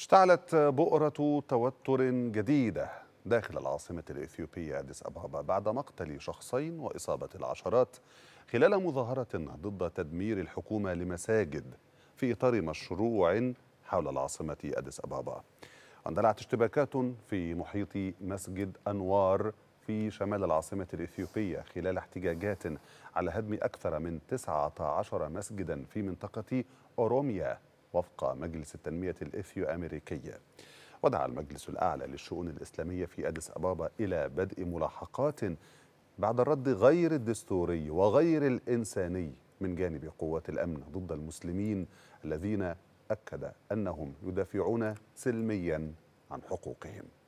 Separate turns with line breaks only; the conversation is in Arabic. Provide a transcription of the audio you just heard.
اشتعلت بؤرة توتر جديدة داخل العاصمة الإثيوبية أديس أبابا بعد مقتل شخصين وإصابة العشرات خلال مظاهرة ضد تدمير الحكومة لمساجد في إطار مشروع حول العاصمة أديس أبابا اندلعت اشتباكات في محيط مسجد أنوار في شمال العاصمة الإثيوبية خلال احتجاجات على هدم أكثر من 19 مسجدا في منطقة أوروميا وفق مجلس التنمية الإثيو أمريكية ودعا المجلس الأعلى للشؤون الإسلامية في أديس أبابا إلى بدء ملاحقات بعد الرد غير الدستوري وغير الإنساني من جانب قوات الأمن ضد المسلمين الذين أكد أنهم يدافعون سلميا عن حقوقهم